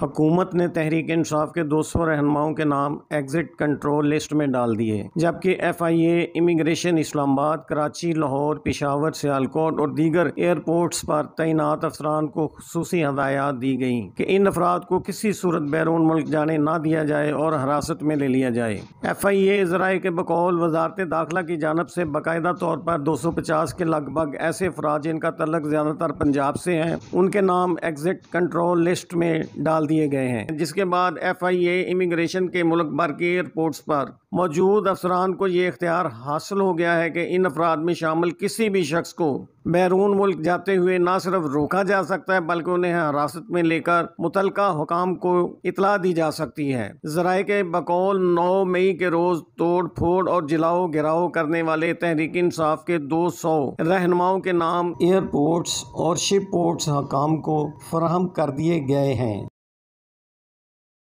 हुकूमत ने तहरीक इंसाफ के दो सौ रहनुमाओं के नाम एग्ज़िट कंट्रोल लिस्ट में डाल दिए जबकि F I A immigration Islamabad Karachi Lahore Peshawar Sialkot और दीगर एयरपोर्ट्स पर तैनात अफसरान को खसूसी हदायत दी गई कि इन अफराद को किसी सूरत बैरून मुल्क जाने ना दिया जाए और हिरासत में ले लिया जाए एफ आई ए जराए के बकौल वजारत दाखिला की जानब से बाकायदा तौर पर दो सौ पचास के लगभग ऐसे अफराज जिनका तलक ज़्यादातर पंजाब से हैं उनके नाम एग्ज़िट कंट्रोल लिस्ट में डाल दिए गए हैं जिसके बाद एफ आई ए इमिग्रेशन के मुल्क भर के एयरपोर्ट्स पर मौजूद अफसरान को ये इख्तियार हासिल हो गया है कि इन अफराद में शामिल किसी भी शख्स को बैरून मुल्क जाते हुए न सिर्फ रोका जा सकता है बल्कि उन्हें हिरासत में लेकर मुतल हुकाम को इतला दी जा सकती है जराए के बकौल नौ मई के रोज तोड़ फोड़ और जिलाओ गिराओ करने वाले तहरीक इंसाफ के दो सौ रहनुमाओं के नाम एयरपोर्ट्स और शिप पोर्ट्स हकाम को फराहम कर दिए गए हैं